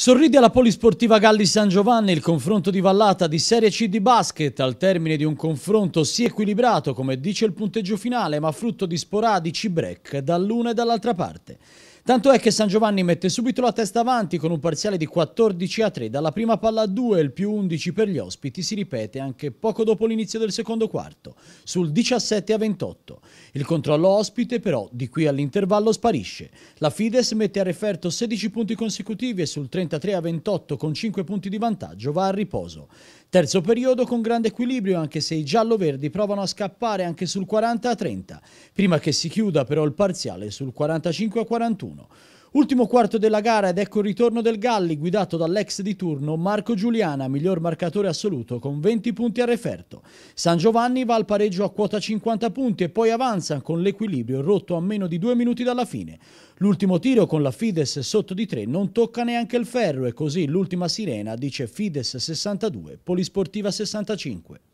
Sorride alla Polisportiva Galli San Giovanni il confronto di vallata di Serie C di basket al termine di un confronto sì equilibrato come dice il punteggio finale ma frutto di sporadici break dall'una e dall'altra parte. Tanto è che San Giovanni mette subito la testa avanti con un parziale di 14 a 3. Dalla prima palla a 2 il più 11 per gli ospiti si ripete anche poco dopo l'inizio del secondo quarto, sul 17 a 28. Il controllo ospite però di qui all'intervallo sparisce. La Fides mette a referto 16 punti consecutivi e sul 33 a 28 con 5 punti di vantaggio va a riposo. Terzo periodo con grande equilibrio anche se i giallo-verdi provano a scappare anche sul 40-30, prima che si chiuda però il parziale sul 45-41. Ultimo quarto della gara ed ecco il ritorno del Galli guidato dall'ex di turno Marco Giuliana, miglior marcatore assoluto con 20 punti a referto. San Giovanni va al pareggio a quota 50 punti e poi avanza con l'equilibrio rotto a meno di due minuti dalla fine. L'ultimo tiro con la Fides sotto di 3 non tocca neanche il ferro e così l'ultima sirena dice Fides 62, Polisportiva 65.